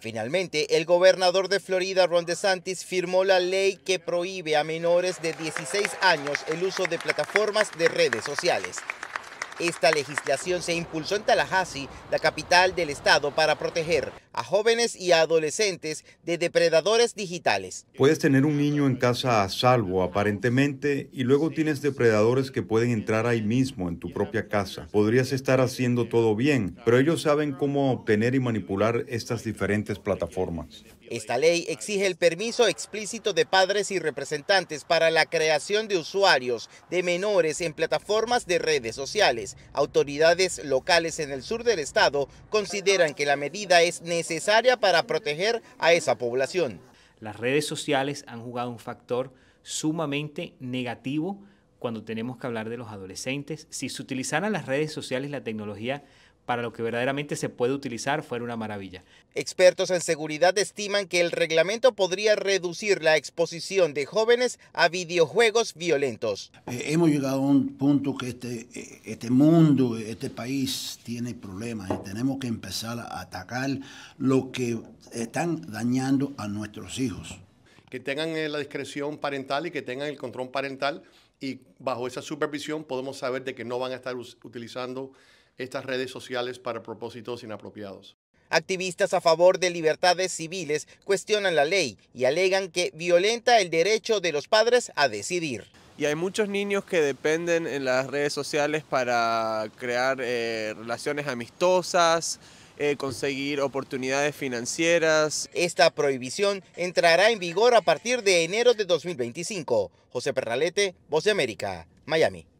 Finalmente, el gobernador de Florida, Ron DeSantis, firmó la ley que prohíbe a menores de 16 años el uso de plataformas de redes sociales. Esta legislación se impulsó en Tallahassee, la capital del estado, para proteger a jóvenes y adolescentes de depredadores digitales. Puedes tener un niño en casa a salvo aparentemente y luego tienes depredadores que pueden entrar ahí mismo en tu propia casa. Podrías estar haciendo todo bien, pero ellos saben cómo obtener y manipular estas diferentes plataformas. Esta ley exige el permiso explícito de padres y representantes para la creación de usuarios de menores en plataformas de redes sociales. Autoridades locales en el sur del estado consideran que la medida es necesaria para proteger a esa población. Las redes sociales han jugado un factor sumamente negativo cuando tenemos que hablar de los adolescentes. Si se utilizaran las redes sociales, la tecnología para lo que verdaderamente se puede utilizar fuera una maravilla. Expertos en seguridad estiman que el reglamento podría reducir la exposición de jóvenes a videojuegos violentos. Eh, hemos llegado a un punto que este, eh, este mundo, este país tiene problemas y tenemos que empezar a atacar lo que están dañando a nuestros hijos. Que tengan eh, la discreción parental y que tengan el control parental y bajo esa supervisión podemos saber de que no van a estar utilizando estas redes sociales para propósitos inapropiados. Activistas a favor de libertades civiles cuestionan la ley y alegan que violenta el derecho de los padres a decidir. Y hay muchos niños que dependen en las redes sociales para crear eh, relaciones amistosas, eh, conseguir oportunidades financieras. Esta prohibición entrará en vigor a partir de enero de 2025. José Perralete, Voz de América, Miami.